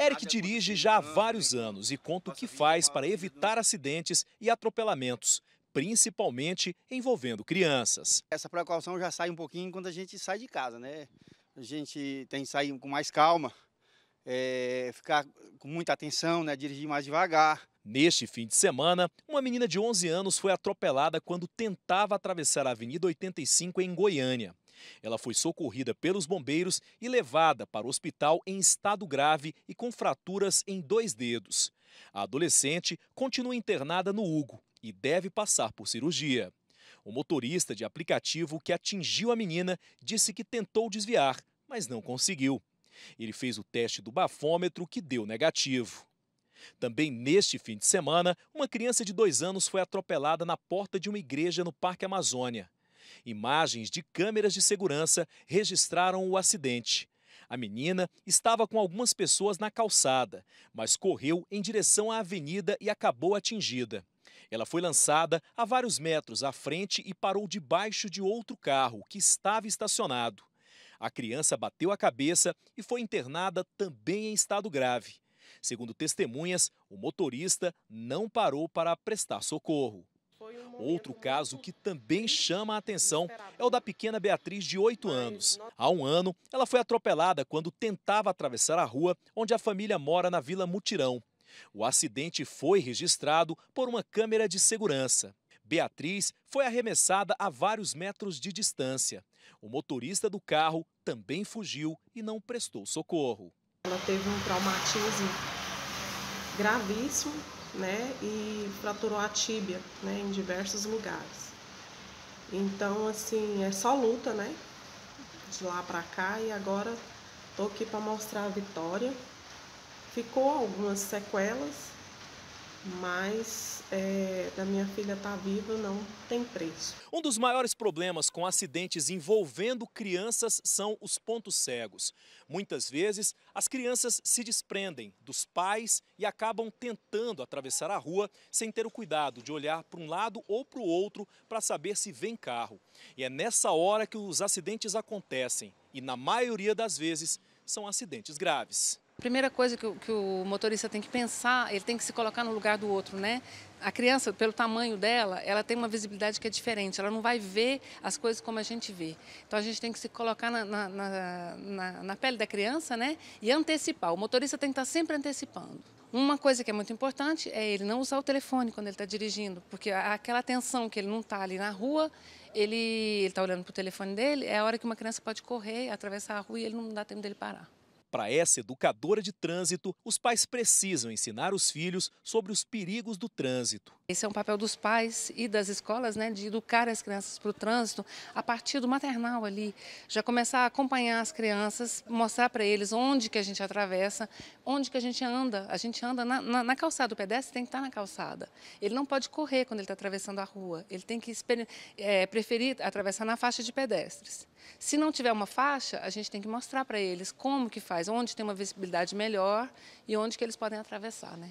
Eric dirige já há vários anos e conta o que faz para evitar acidentes e atropelamentos, principalmente envolvendo crianças. Essa precaução já sai um pouquinho quando a gente sai de casa, né? A gente tem que sair com mais calma, é, ficar com muita atenção, né? dirigir mais devagar. Neste fim de semana, uma menina de 11 anos foi atropelada quando tentava atravessar a Avenida 85 em Goiânia. Ela foi socorrida pelos bombeiros e levada para o hospital em estado grave e com fraturas em dois dedos. A adolescente continua internada no Hugo e deve passar por cirurgia. O motorista de aplicativo que atingiu a menina disse que tentou desviar, mas não conseguiu. Ele fez o teste do bafômetro que deu negativo. Também neste fim de semana, uma criança de dois anos foi atropelada na porta de uma igreja no Parque Amazônia. Imagens de câmeras de segurança registraram o acidente. A menina estava com algumas pessoas na calçada, mas correu em direção à avenida e acabou atingida. Ela foi lançada a vários metros à frente e parou debaixo de outro carro que estava estacionado. A criança bateu a cabeça e foi internada também em estado grave. Segundo testemunhas, o motorista não parou para prestar socorro. Outro caso que também chama a atenção é o da pequena Beatriz, de 8 anos. Há um ano, ela foi atropelada quando tentava atravessar a rua onde a família mora na Vila Mutirão. O acidente foi registrado por uma câmera de segurança. Beatriz foi arremessada a vários metros de distância. O motorista do carro também fugiu e não prestou socorro. Ela teve um traumatismo gravíssimo né, e fraturou a tíbia, né, em diversos lugares. Então, assim, é só luta, né, de lá para cá e agora tô aqui para mostrar a vitória. Ficou algumas sequelas, mas é, da minha filha estar tá viva não tem preço. Um dos maiores problemas com acidentes envolvendo crianças são os pontos cegos. Muitas vezes, as crianças se desprendem dos pais e acabam tentando atravessar a rua sem ter o cuidado de olhar para um lado ou para o outro para saber se vem carro. E é nessa hora que os acidentes acontecem e, na maioria das vezes, são acidentes graves primeira coisa que o, que o motorista tem que pensar, ele tem que se colocar no lugar do outro, né? a criança, pelo tamanho dela, ela tem uma visibilidade que é diferente. Ela não vai ver as coisas como a gente vê. Então a gente tem que se colocar na, na, na, na pele da criança, né? E antecipar. O motorista tem que estar sempre antecipando. Uma coisa que é muito importante é ele não usar o telefone quando ele está dirigindo, porque aquela atenção que ele não está ali na rua, ele está olhando para o telefone dele, é a hora que uma criança pode correr, atravessar a rua e ele não dá tempo dele parar. Para essa educadora de trânsito, os pais precisam ensinar os filhos sobre os perigos do trânsito. Esse é um papel dos pais e das escolas, né, de educar as crianças para o trânsito a partir do maternal ali, já começar a acompanhar as crianças, mostrar para eles onde que a gente atravessa, onde que a gente anda. A gente anda na, na, na calçada, o pedestre tem que estar na calçada. Ele não pode correr quando ele está atravessando a rua, ele tem que é, preferir atravessar na faixa de pedestres. Se não tiver uma faixa, a gente tem que mostrar para eles como que faz, onde tem uma visibilidade melhor e onde que eles podem atravessar, né?